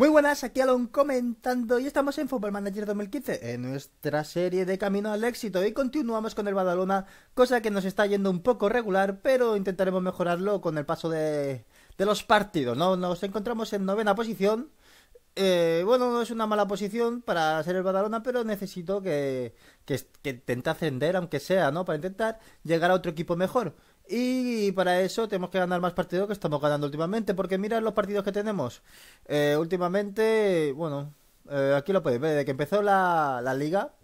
Muy buenas, aquí Alon comentando y estamos en Football Manager 2015, en nuestra serie de Camino al Éxito y continuamos con el Badalona, cosa que nos está yendo un poco regular, pero intentaremos mejorarlo con el paso de, los partidos, ¿no? Nos encontramos en novena posición, eh, bueno, no es una mala posición para ser el Badalona, pero necesito que, que, ascender, aunque sea, ¿no? Para intentar llegar a otro equipo mejor. Y para eso tenemos que ganar más partidos que estamos ganando últimamente. Porque mirad los partidos que tenemos. Eh, últimamente, bueno, eh, aquí lo podéis ver. Desde que empezó la, liga,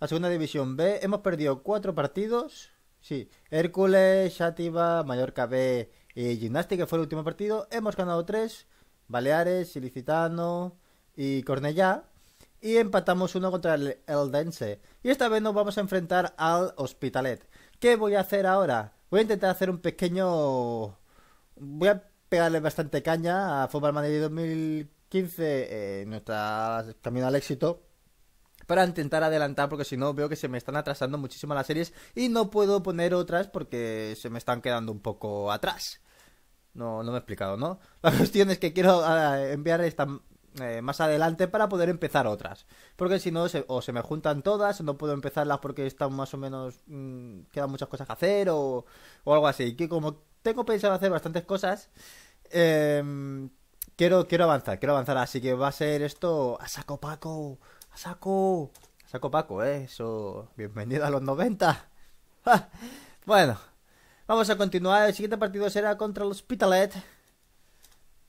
la segunda división B, hemos perdido cuatro partidos. Sí, Hércules, Shativa, Mallorca B y Gimnástica, que fue el último partido. Hemos ganado tres. Baleares, Silicitano y Cornellá. Y empatamos uno contra el Dense Y esta vez nos vamos a enfrentar al Hospitalet. ¿Qué voy a hacer ahora? Voy a intentar hacer un pequeño... Voy a pegarle bastante caña a Football Manager 2015 en eh, nuestra camino al éxito para intentar adelantar porque si no veo que se me están atrasando muchísimo las series y no puedo poner otras porque se me están quedando un poco atrás. No, no me he explicado, ¿no? Las cuestión que quiero ah, enviar esta eh, más adelante para poder empezar otras. Porque si no, se, o se me juntan todas, no puedo empezarlas porque están más o menos. Mm, quedan muchas cosas que hacer, o, algo así. Que como tengo pensado hacer bastantes cosas, em, quiero, quiero avanzar, quiero avanzar. Así que va a ser esto a saco Paco, a saco, a saco Paco, ¿eh? eso. Bienvenido a los 90. bueno, vamos a continuar. El siguiente partido será contra el Hospitalet.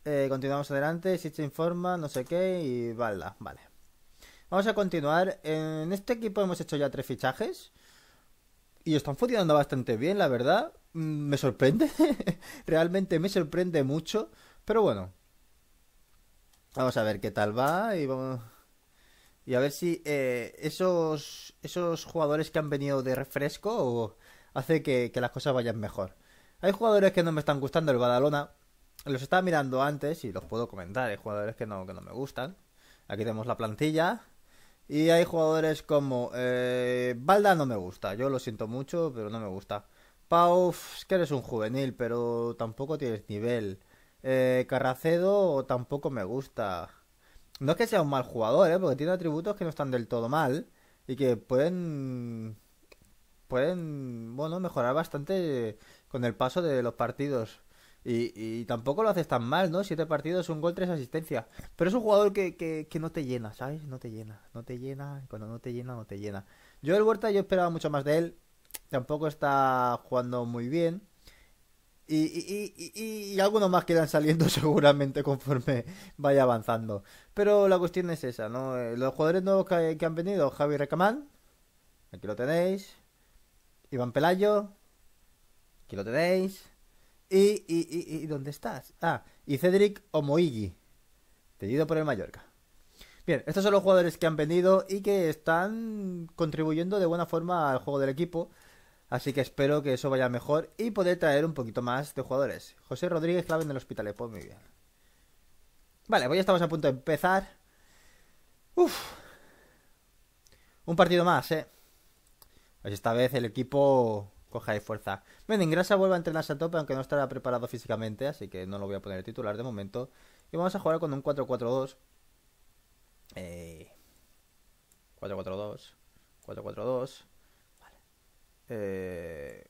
Eh, continuamos adelante, si se informa, no sé qué, y balda, vale. Vamos a continuar. En este equipo hemos hecho ya tres fichajes. Y están funcionando bastante bien, la verdad. Mm, me sorprende. Realmente me sorprende mucho. Pero bueno. Vamos a ver qué tal va. Y vamos. Y a ver si eh, esos, esos jugadores que han venido de refresco o hace que, que las cosas vayan mejor. Hay jugadores que no me están gustando. El Badalona, los estaba mirando antes y los puedo comentar. Hay jugadores que no, que no me gustan. Aquí tenemos la plantilla. Y hay jugadores como eh, Balda no me gusta. Yo lo siento mucho, pero no me gusta. Pau, que eres un juvenil, pero tampoco tienes nivel. Eh, Carracedo tampoco me gusta. No es que sea un mal jugador, ¿eh? porque tiene atributos que no están del todo mal y que pueden pueden bueno mejorar bastante con el paso de los partidos. Y, tampoco lo haces tan mal, ¿no? Siete partidos, un gol, tres asistencias. Pero es un jugador que, no te llena, ¿sabes? No te llena, no te llena. Cuando no te llena, no te llena. Yo el Huerta, yo esperaba mucho más de él. Tampoco está jugando muy bien. Y, algunos más quedan saliendo seguramente conforme vaya avanzando. Pero la cuestión es esa, ¿no? Eh, los jugadores nuevos que, que han venido, Javi Recamán, aquí lo tenéis. Iván Pelayo, aquí lo tenéis. Y, ¿dónde estás? Ah, y Cedric Omoigi, ido por el Mallorca. Bien, estos son los jugadores que han venido y que están contribuyendo de buena forma al juego del equipo. Así que espero que eso vaya mejor y poder traer un poquito más de jugadores. José Rodríguez, clave en el hospital. Eh, pues muy bien. Vale, pues ya estamos a punto de empezar. Uf. Un partido más, ¿eh? Pues esta vez el equipo coja fuerza. fuerza. Grasa vuelve a entrenarse a tope, aunque no estará preparado físicamente, así que no lo voy a poner titular de momento. Y vamos a jugar con un 4-4-2. Eh, 4-4-2. 4-4-2. Vale. Eh,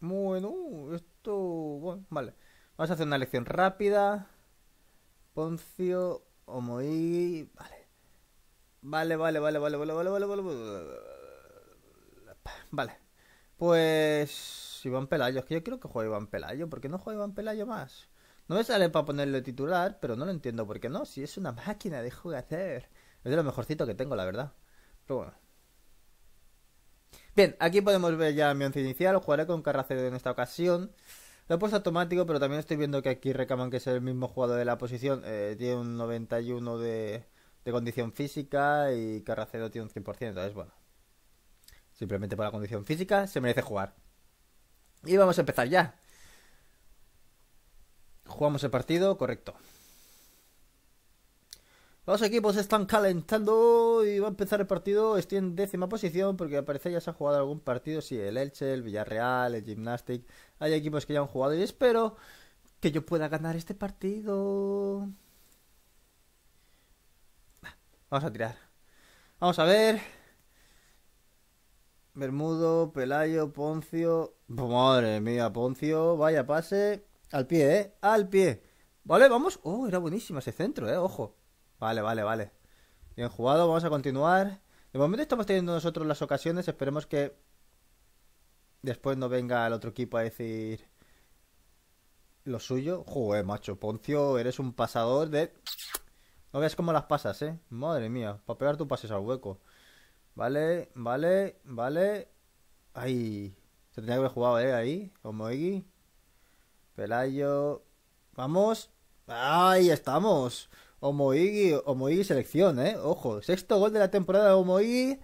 bueno, esto... Bueno, vale. Vamos a hacer una elección rápida. Poncio, Omoí... Vale. Vale, vale, vale, vale, vale, vale, vale, vale, vale. Vale. Pues Iván Pelayo, es que yo creo que juega Iván Pelayo, ¿por qué no juega Iván Pelayo más? No me sale para ponerle titular, pero no lo entiendo por qué no, si es una máquina de jugar Es de lo mejorcito que tengo, la verdad. Pero bueno. Bien, aquí podemos ver ya mi once inicial, jugaré con Carracero en esta ocasión. Lo he puesto automático, pero también estoy viendo que aquí recaman que es el mismo jugador de la posición. Eh, tiene un 91 de, de condición física y Carracero tiene un 100%, entonces bueno. Simplemente por la condición física se merece jugar. Y vamos a empezar ya. Jugamos el partido, correcto. Los equipos están calentando y va a empezar el partido. Estoy en décima posición porque parece ya se ha jugado algún partido. Sí, el Elche, el Villarreal, el Gymnastic. Hay equipos que ya han jugado y espero que yo pueda ganar este partido. Vamos a tirar. Vamos a ver. Bermudo, Pelayo, Poncio. Pues, madre mía, Poncio, vaya pase. Al pie, ¿eh? Al pie. Vale, vamos. Oh, era buenísimo ese centro, ¿eh? Ojo. Vale, vale, vale. Bien jugado, vamos a continuar. De momento estamos teniendo nosotros las ocasiones. Esperemos que después no venga el otro equipo a decir lo suyo. Joder, macho. Poncio, eres un pasador de... No veas cómo las pasas, ¿eh? Madre mía, para pegar tu pases al hueco. Vale, vale, vale. Ay, se tenía que haber jugado, ¿eh? Ahí, como Pelayo. Vamos. Ahí estamos. Omoigi, Omoigi selección, ¿eh? Ojo, sexto gol de la temporada de Omoigi.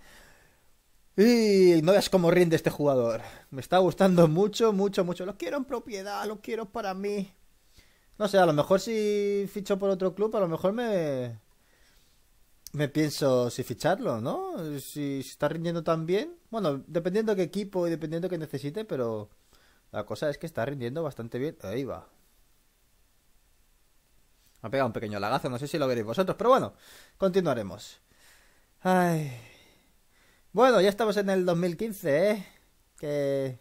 Y no veas cómo rinde este jugador. Me está gustando mucho, mucho, mucho. Lo quiero en propiedad, lo quiero para mí. No sé, a lo mejor si ficho por otro club, a lo mejor me, me pienso si ficharlo, ¿no? Si, está rindiendo tan bien. Bueno, dependiendo qué equipo y dependiendo qué necesite, pero la cosa es que está rindiendo bastante bien. Ahí va. Ha pegado un pequeño lagazo, no sé si lo veréis vosotros, pero bueno, continuaremos. Ay. Bueno, ya estamos en el 2015, ¿eh? ¿Qué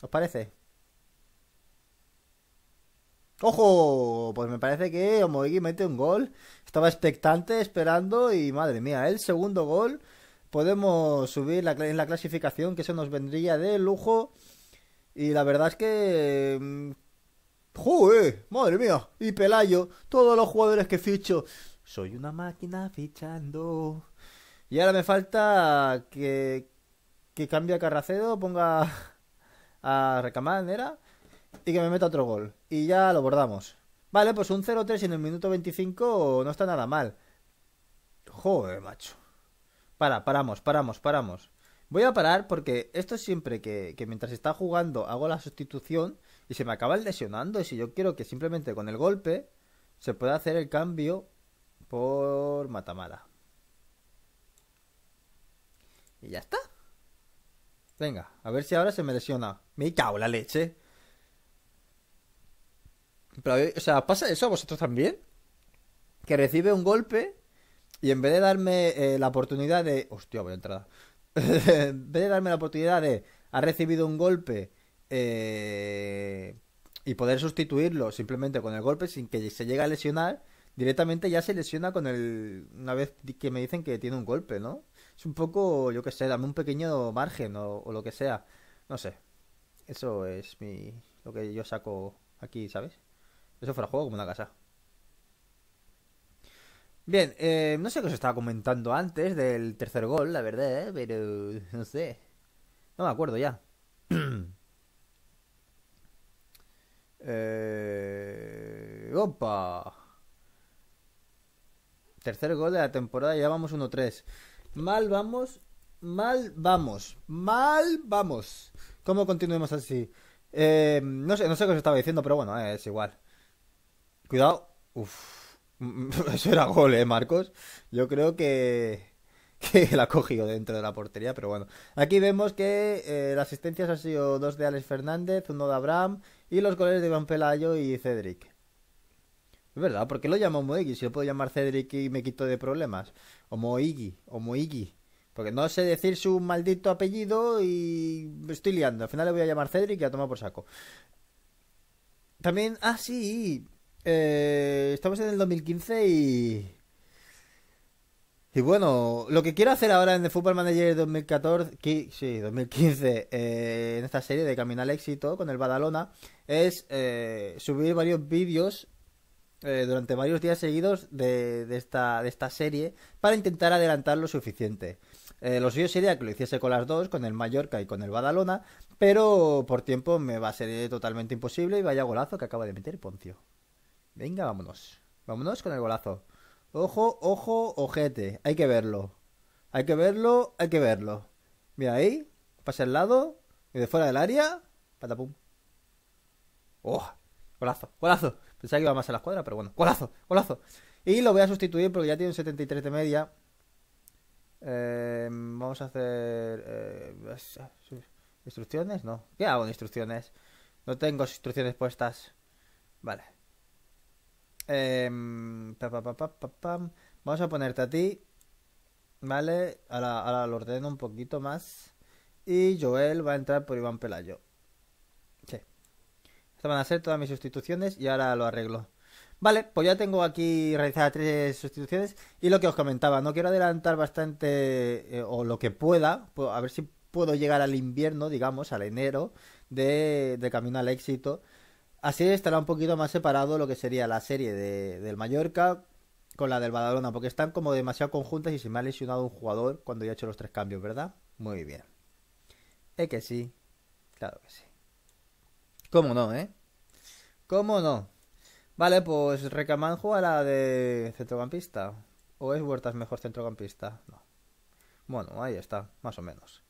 os parece? ¡Ojo! Pues me parece que Omoegui mete un gol. Estaba expectante, esperando y madre mía, el segundo gol. Podemos subir en la clasificación, que eso nos vendría de lujo. Y la verdad es que... Mm, ¡Joder! ¡Madre mía! Y Pelayo, todos los jugadores que ficho. Soy una máquina fichando. Y ahora me falta que, que cambie a Carracedo, ponga a Recamán, Y que me meta otro gol y ya lo bordamos. Vale, pues un 0-3 en el minuto 25 no está nada mal. Joder, macho. Para, paramos, paramos, paramos. Voy a parar porque esto es siempre que, mientras está jugando hago la sustitución y se me acaba lesionando. Y si yo quiero que simplemente con el golpe se pueda hacer el cambio por Matamala. Y ya está. Venga, a ver si ahora se me lesiona. Me cago la leche. Pero, o sea, ¿pasa eso a vosotros también? Que recibe un golpe y en vez de darme eh, la oportunidad de... Hostia, voy a entrar. en vez de darme la oportunidad de... Ha recibido un golpe eh, y poder sustituirlo simplemente con el golpe sin que se llegue a lesionar, directamente ya se lesiona con el... Una vez que me dicen que tiene un golpe, ¿no? Es un poco, yo qué sé, dame un pequeño margen o, o lo que sea. No sé. Eso es mi, lo que yo saco aquí, ¿sabes? Eso fuera juego como una casa. Bien, eh, no sé qué os estaba comentando antes del tercer gol, la verdad, eh, pero no sé. No me acuerdo ya. eh... ¡Opa! Tercer gol de la temporada, ya vamos 1-3. Mal vamos, mal vamos, mal vamos. ¿Cómo continuemos así? Eh, no sé, no sé qué os estaba diciendo, pero bueno, es igual. Cuidado. Uf. Eso era gol, ¿eh, Marcos? Yo creo que, que la ha cogido dentro de la portería, pero bueno. Aquí vemos que eh, las asistencias han sido dos de Alex Fernández, uno de Abraham y los goles de Iván Pelayo y Cedric. Es verdad, ¿por qué lo llamo Moigi? Si yo puedo llamar Cedric y me quito de problemas. O Moigi, o Moigi. Porque no sé decir su maldito apellido y estoy liando. Al final le voy a llamar Cedric y a tomar por saco. También, ah, sí, eh, estamos en el 2015 y... Y bueno, lo que quiero hacer ahora en The Football Manager 2014, sí, 2015, eh, en esta serie de Caminar al Éxito con el Badalona, es eh, subir varios vídeos eh, durante varios días seguidos de, esta, de esta serie para intentar adelantar lo suficiente. lo suyo sería que lo hiciese con las dos, con el Mallorca y con el Badalona, pero por tiempo me va a ser totalmente imposible y vaya golazo que acaba de meter Poncio. Venga, vámonos. Vámonos con el golazo. Ojo, ojo, ojete. Hay que verlo. Hay que verlo, hay que verlo. Mira ahí. Pasa al lado. Y de fuera del área. Patapum. ¡Oh! Golazo, golazo. Pensaba que iba más a la escuadra, pero bueno. Golazo, golazo. Y lo voy a sustituir porque ya tiene un 73 de media. Em, vamos a hacer... Eh, ¿Instrucciones? No. ¿Qué hago en instrucciones? No tengo instrucciones puestas. Vale. Em, Vamos a ponerte a ti. Vale, ahora, lo ordeno un poquito más. Y Joel va a entrar por Iván Pelayo. Sí. Estas van a ser todas mis sustituciones y ahora lo arreglo. Vale, pues ya tengo aquí realizadas tres sustituciones. Y lo que os comentaba, no quiero adelantar bastante eh, o lo que pueda, pues, a ver si puedo llegar al invierno, digamos, al enero, de, de camino al éxito. Así estará un poquito más separado lo que sería la serie de, del Mallorca con la del Badalona, porque están como demasiado conjuntas y se me ha lesionado un jugador cuando ya he hecho los tres cambios, ¿verdad? Muy bien. Es que sí, claro que sí. ¿Cómo no, eh? ¿Cómo no? Vale, pues Recamán juega la de centrocampista. ¿O es Huertas mejor centrocampista? No. Bueno, ahí está, más o menos.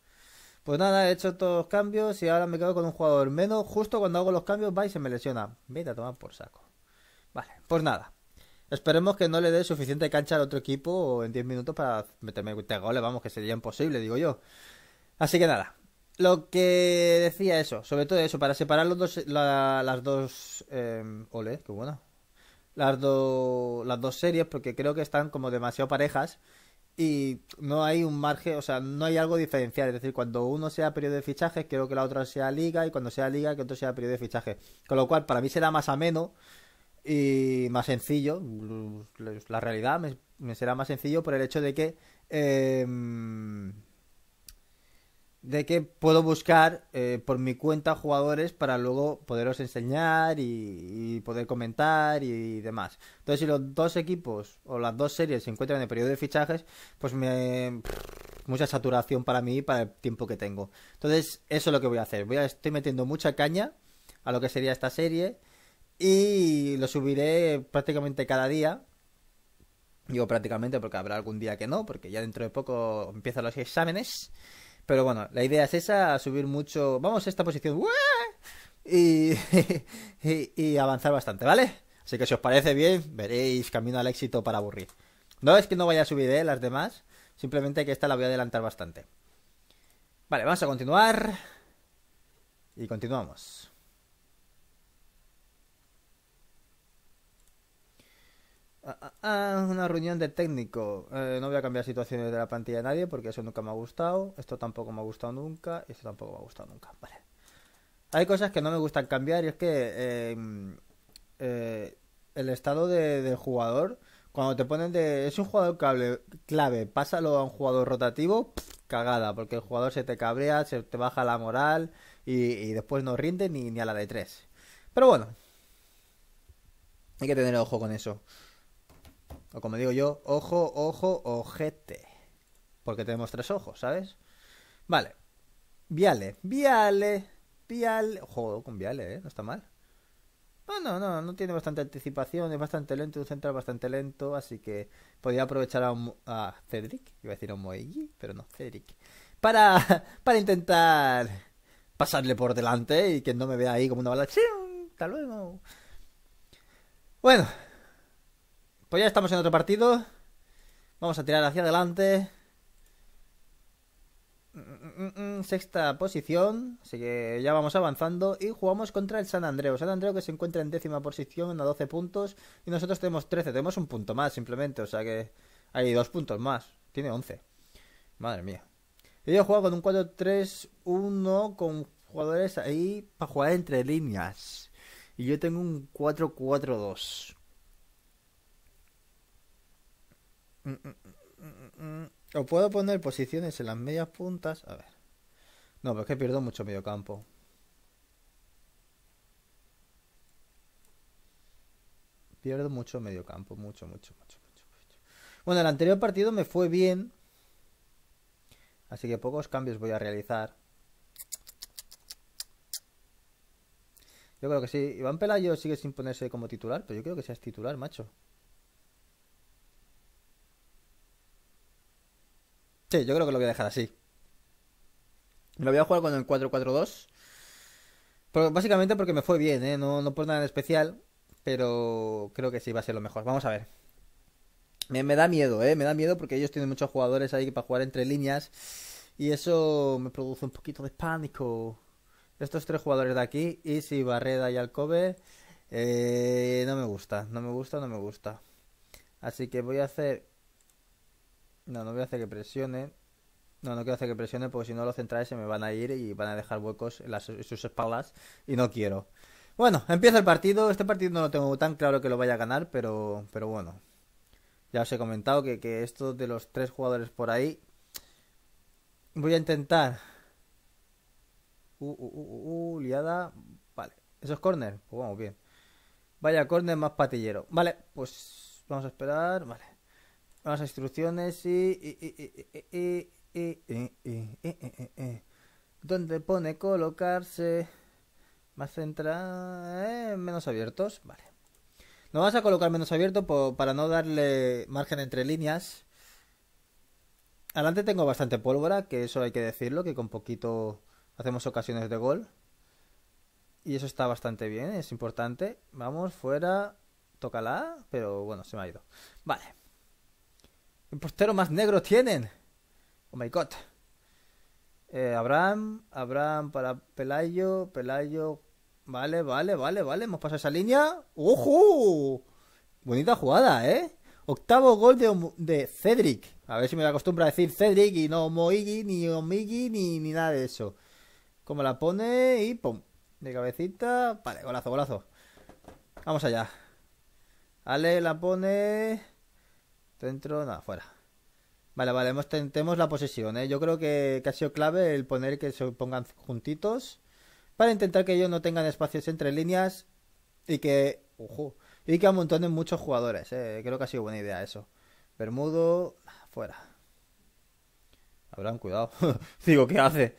Pues nada, he hecho todos los cambios y ahora me quedo con un jugador menos. Justo cuando hago los cambios va y se me lesiona. Vete a por saco. Vale, pues nada. Esperemos que no le dé suficiente cancha al otro equipo en 10 minutos para meterme goles, vamos, que sería imposible, digo yo. Así que nada, lo que decía eso, sobre todo eso, para separar los dos, las dos... Eh, ole, qué bueno. Las, las dos series, porque creo que están como demasiado parejas y no hay un margen, o sea, no hay algo diferencial. Es decir, cuando uno sea periodo de fichajes, quiero que la otra sea liga y cuando sea liga, que otro sea periodo de fichaje, Con lo cual, para mí será más ameno y más sencillo. Mm, la realidad me, será más sencillo por el hecho de que... Em, de que puedo buscar eh, por mi cuenta jugadores para luego poderos enseñar y, poder comentar y demás. Entonces, si los dos equipos o las dos series se encuentran en periodo de fichajes, pues me mucha saturación para mí y para el tiempo que tengo. Entonces, eso es lo que voy a hacer. Voy a estoy metiendo mucha caña a lo que sería esta serie y lo subiré prácticamente cada día. Digo prácticamente porque habrá algún día que no, porque ya dentro de poco empiezan los exámenes. Pero bueno, la idea es esa, subir mucho. Vamos a esta posición. Y, y, avanzar bastante, ¿vale? Así que si os parece bien, veréis camino al éxito para aburrir. No es que no vaya a subir ¿eh? las demás, simplemente que esta la voy a adelantar bastante. Vale, vamos a continuar. Y continuamos. Ah, ah, ah, una reunión de técnico. Eh, no voy a cambiar situaciones de la plantilla de nadie porque eso nunca me ha gustado, esto tampoco me ha gustado nunca y esto tampoco me ha gustado nunca. Vale. Hay cosas que no me gustan cambiar y es que em, eh, el estado del jugador, cuando te ponen de... Es un jugador clave, clave pásalo a un jugador rotativo, cagada, porque el jugador se te cabrea, se te baja la moral y, y después no rinde ni, ni a la de tres. Pero bueno, hay que tener ojo con eso. O como digo yo, ojo, ojo, ojete. Porque tenemos tres ojos, ¿sabes? Vale. Viale, viale, viale. Ojo, con viale, ¿eh? No está mal. Ah, no, no no tiene bastante anticipación, es bastante lento, un central bastante lento, así que podría aprovechar a, Cedric, iba a decir a un pero no, Cedric, para, para intentar pasarle por delante y que no me vea ahí como una bala. ¡Hasta luego! Bueno, pues ya estamos en otro partido. Vamos a tirar hacia adelante. Sexta posición. Así que ya vamos avanzando. Y jugamos contra el San Andreu. San Andreu que se encuentra en décima posición a 12 puntos. Y nosotros tenemos 13. Tenemos un punto más simplemente. O sea que hay dos puntos más. Tiene 11. Madre mía. Y yo juego con un 4-3-1 con jugadores ahí para jugar entre líneas. Y yo tengo un 4-4-2. O puedo poner posiciones en las medias puntas. A ver. No, pero es que pierdo mucho medio campo. Pierdo mucho medio campo. Mucho, mucho, mucho, mucho, mucho. Bueno, el anterior partido me fue bien. Así que pocos cambios voy a realizar. Yo creo que sí. Iván Pelayo sigue sin ponerse como titular, pero yo creo que seas titular, macho. Sí, yo creo que lo voy a dejar así. Lo voy a jugar con el 4-4-2. Pero básicamente porque me fue bien, ¿eh? No, no por nada en especial. Pero creo que sí va a ser lo mejor. Vamos a ver. Me, da miedo, ¿eh? Me da miedo porque ellos tienen muchos jugadores ahí para jugar entre líneas. Y eso me produce un poquito de pánico. Estos tres jugadores de aquí, Y si Barreda y Alcove... Eh, no me gusta, no me gusta, no me gusta. Así que voy a hacer no, no voy a hacer que presione. No, no quiero hacer que presione porque si no los centrales se me van a ir y van a dejar huecos en, las, sus espaldas y no quiero. Bueno, empieza el partido. Este partido no lo tengo tan claro que lo vaya a ganar, pero, pero bueno. Ya os he comentado que, que esto de los tres jugadores por ahí. Voy a intentar. Uh, uh, uh, uh liada. Vale. ¿Eso es córner Pues vamos bien. Vaya, córner más patillero. Vale, pues vamos a esperar. Vale a instrucciones y, donde pone colocarse más central, menos abiertos, vale. lo vamos a colocar menos abierto para no darle margen entre líneas. Adelante tengo bastante pólvora, que eso hay que decirlo, que con poquito hacemos ocasiones de gol. Y eso está bastante bien, es importante. Vamos, fuera, tócala, pero bueno, se me ha ido. Vale. ¡Qué portero más negro tienen. Oh my god. Eh, Abraham, Abraham para Pelayo, Pelayo. Vale, vale, vale, vale. Hemos pasado esa línea. ¡Ojo! Bonita jugada, ¿eh? Octavo gol de, de Cedric. A ver si me acostumbra a decir Cedric y no Moigi, ni Omigi, ni, ni nada de eso. Como la pone y pum. De cabecita. Vale, golazo, golazo. Vamos allá. Ale la pone. Dentro, nada, fuera. Vale, vale, hemos, tenemos la posesión, ¿eh? Yo creo que, ha sido clave el poner que se pongan juntitos para intentar que ellos no tengan espacios entre líneas y que... y que amontonen muchos jugadores, ¿eh? Creo que ha sido buena idea eso. Bermudo, fuera. Habrán cuidado. Digo, ¿qué hace?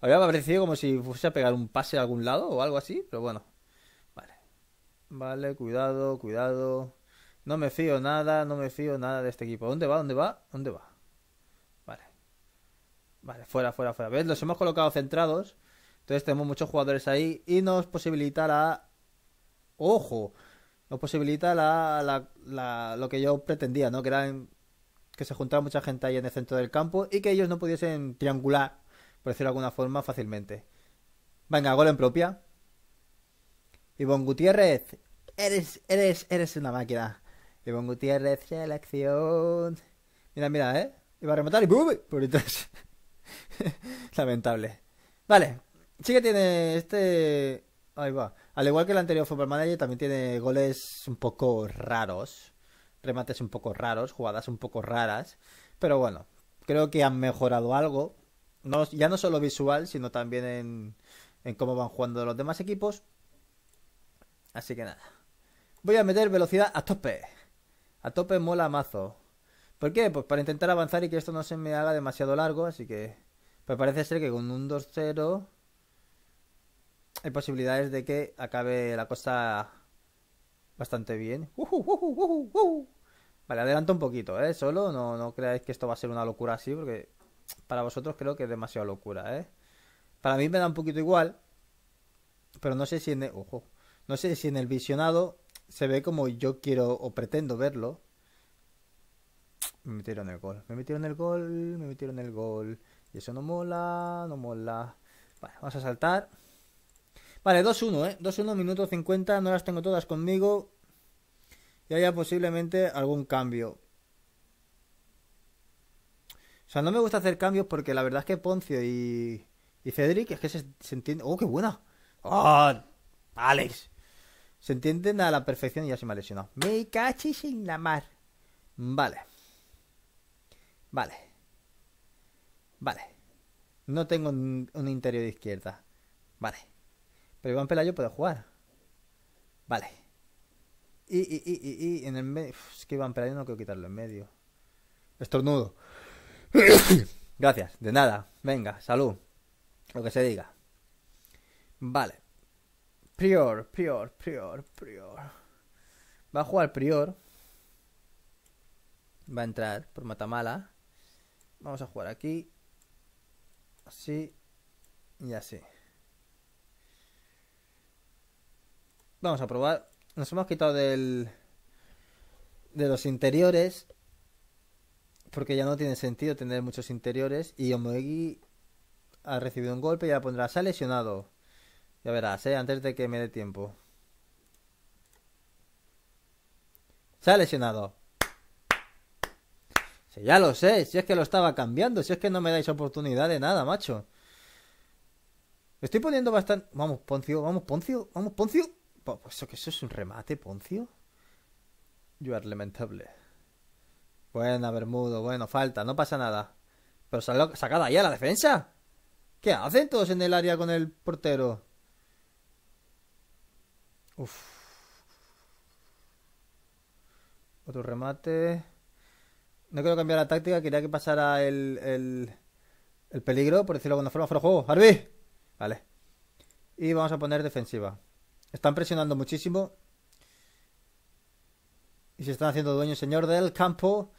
Había parecido como si fuese a pegar un pase a algún lado o algo así, pero bueno. Vale. Vale, cuidado, cuidado. No me fío nada, no me fío nada de este equipo. ¿Dónde va? ¿Dónde va? ¿Dónde va? Vale. Vale, fuera, fuera, fuera. ¿Ves? Los hemos colocado centrados. Entonces tenemos muchos jugadores ahí y nos posibilita la... ¡Ojo! Nos posibilita la, la, lo que yo pretendía, ¿no? Que era que se juntaba mucha gente ahí en el centro del campo y que ellos no pudiesen triangular, por decirlo de alguna forma, fácilmente. Venga, gol en propia. Ivonne Gutiérrez, eres, eres, eres una máquina. Iván Gutiérrez, acción. Mira, mira, ¿eh? Iba a rematar y ¡bum! Por Lamentable. Vale. Sí que tiene este... Ahí va. Al igual que el anterior Football Manager, también tiene goles un poco raros. Remates un poco raros, jugadas un poco raras. Pero bueno, creo que han mejorado algo. ya no solo visual, sino también en cómo van jugando los demás equipos. Así que nada. Voy a meter velocidad a tope. A tope mola mazo. ¿Por qué? Pues para intentar avanzar y que esto no se me haga demasiado largo, así que... Pues parece ser que con un 2-0 hay posibilidades de que acabe la cosa bastante bien. vale, adelanto un poquito, ¿eh? Solo, no, no creáis que esto va a ser una locura así, porque para vosotros creo que es demasiado locura, ¿eh? Para mí me da un poquito igual, pero no sé si en el, ojo, no sé si en el visionado se ve como yo quiero o pretendo verlo. Me metieron el gol, me metieron el gol, me metieron el gol. Y eso no mola, no mola. Vale, vamos a saltar. Vale, 2-1, ¿eh? 2-1, minuto 50, no las tengo todas conmigo. Y haya posiblemente algún cambio. O sea, no me gusta hacer cambios porque la verdad es que Poncio y, y Cedric es que se, se entiende. ¡Oh, qué buena! ¡Oh! ¡Alex! Se entienden a la perfección y ya se me ha lesionado. Me cachis sin la mar. Vale. Vale. Vale. No tengo un, interior de izquierda. Vale. Pero Iván Pelayo puede jugar. Vale. Y, y, y, y, y en el medio. Es que Iván Pelayo no quiero quitarlo en medio. Estornudo. Gracias. De nada. Venga, salud. Lo que se diga. Vale. Prior, Prior, Prior, Prior. Va a jugar Prior. Va a entrar por Matamala. Vamos a jugar aquí. Así. Y así. Vamos a probar. Nos hemos quitado del... De los interiores. Porque ya no tiene sentido tener muchos interiores. Y Omegui ha recibido un golpe y la pondrá... Se ha lesionado. Ya verás, ¿eh? Antes de que me dé tiempo. Se ha lesionado. Si ya lo sé, si es que lo estaba cambiando, si es que no me dais oportunidad de nada, macho. Estoy poniendo bastante... Vamos, Poncio, vamos, Poncio, vamos, Poncio. ¿Eso que eso es un remate, Poncio? Yo es lamentable. Buena, Bermudo, bueno, falta, no pasa nada. Pero sacada a la defensa. ¿Qué hacen todos en el área con el portero? Otro remate. No quiero cambiar la táctica, quería que pasara el, el, el peligro, por decirlo de alguna forma, fuera juego. ¡Arbi! Vale. Y vamos a poner defensiva. Están presionando muchísimo. Y se están haciendo dueño, señor, del campo.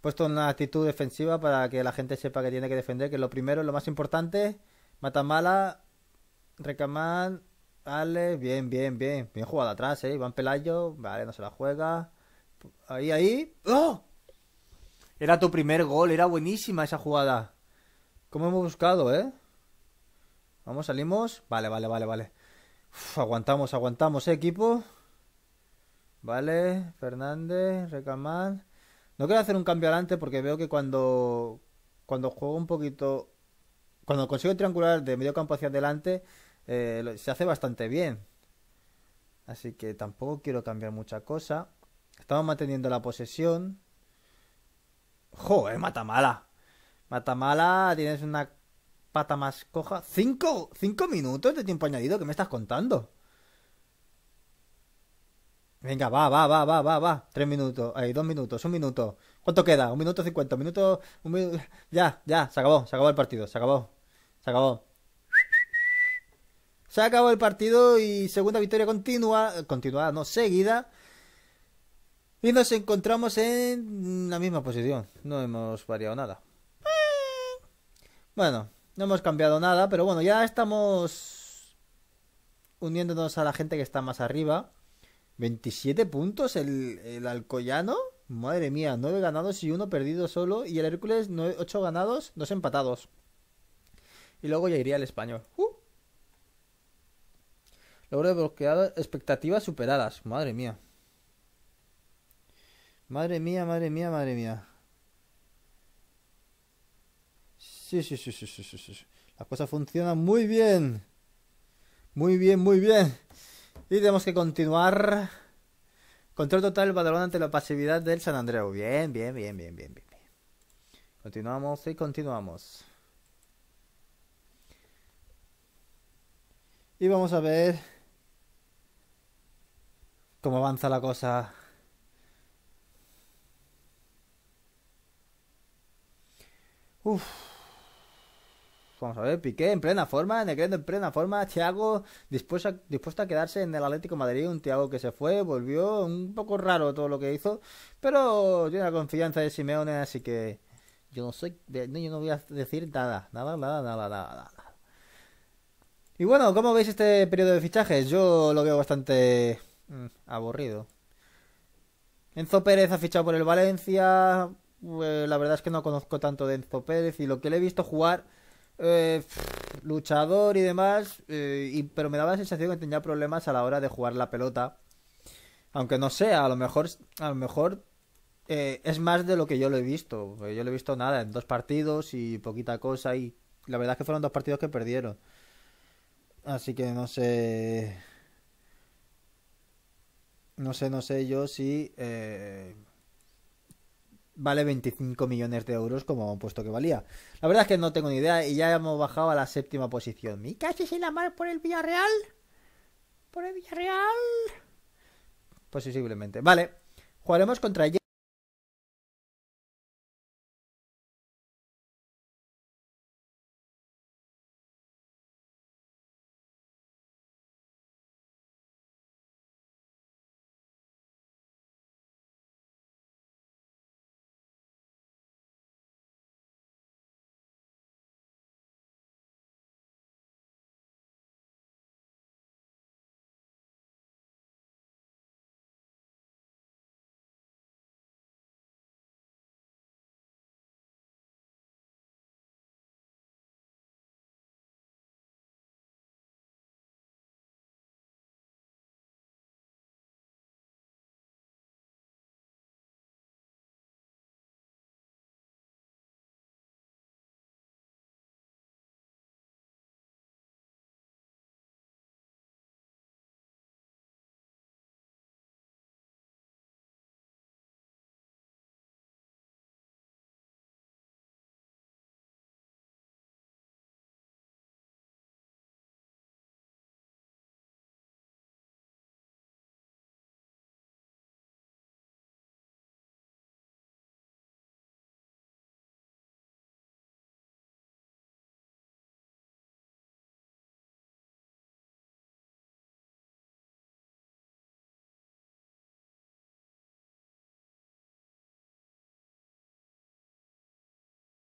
Puesto una actitud defensiva para que la gente sepa que tiene que defender, que lo primero, lo más importante. Matamala, Recamán, Vale, bien, bien, bien. Bien jugada atrás, ¿eh? Iván Pelayo, vale, no se la juega. Ahí, ahí. ¡Oh! Era tu primer gol, era buenísima esa jugada. ¿Cómo hemos buscado, eh? Vamos, salimos. Vale, vale, vale, vale. aguantamos, aguantamos, ¿eh, equipo. Vale, Fernández, Recamán. No quiero hacer un cambio adelante porque veo que cuando, cuando juego un poquito. Cuando consigo triangular de medio campo hacia adelante, eh, se hace bastante bien. Así que tampoco quiero cambiar mucha cosa. Estamos manteniendo la posesión. Joder, Matamala. Matamala, tienes una pata más coja. ¿Cinco, cinco minutos de tiempo añadido ¿Qué me estás contando. Venga, va, va, va, va, va, va. Tres minutos, ahí, dos minutos, un minuto. ¿Cuánto queda? Un minuto cincuenta, un minuto. Ya, ya, se acabó, se acabó el partido, se acabó. Se acabó. Se acabó el partido y segunda victoria continua, continuada, no seguida. Y nos encontramos en la misma posición. No hemos variado nada. Bueno, no hemos cambiado nada, pero bueno, ya estamos uniéndonos a la gente que está más arriba. 27 puntos el, Alcoyano. Madre mía, 9 ganados y 1 perdido solo. Y el Hércules, 8 ganados, 2 empatados. Y luego ya iría El español. Uh. Logro bloquear Expectativas superadas. Madre mía. Madre mía, madre mía, madre mía. Sí, sí, sí, sí, sí, sí. sí. Las cosas funcionan muy bien. Muy bien, muy bien. Y tenemos que continuar. Control total padrón ante la pasividad del San Andreu. Bien, bien, bien, bien, bien, bien. Continuamos y continuamos. Y vamos a ver cómo avanza la cosa. Uf. Vamos a ver, Piqué en plena forma, Negredo en plena forma, Thiago dispuesto a, quedarse en el Atlético Madrid, un Thiago que se fue, volvió, un poco raro todo lo que hizo, pero tiene la confianza de Simeone, así que yo no soy, yo no voy a decir nada, nada, nada, nada, nada, nada. Y bueno, ¿cómo veis este periodo de fichajes? Yo lo veo bastante Mm, aburrido. Enzo Pérez ha fichado por el Valencia. Eh, la verdad es que no conozco tanto de Enzo Pérez y lo que le he visto jugar, eh, luchador y demás, eh, pero me daba la sensación que tenía problemas a la hora de jugar la pelota. Aunque no sé, a lo mejor, a lo mejor es más de lo que yo lo he visto. Yo no he visto nada, en dos partidos y poquita cosa, y la verdad es que fueron dos partidos que perdieron. Así que no sé no sé, no sé yo si eh, vale 25 millones de euros como han puesto que valía. La verdad es que no tengo ni idea y ya hemos bajado a la séptima posición. ¿Mi casi sin la mar por el Villarreal? ¿Por el Villarreal? Posiblemente. Vale. Jugaremos contra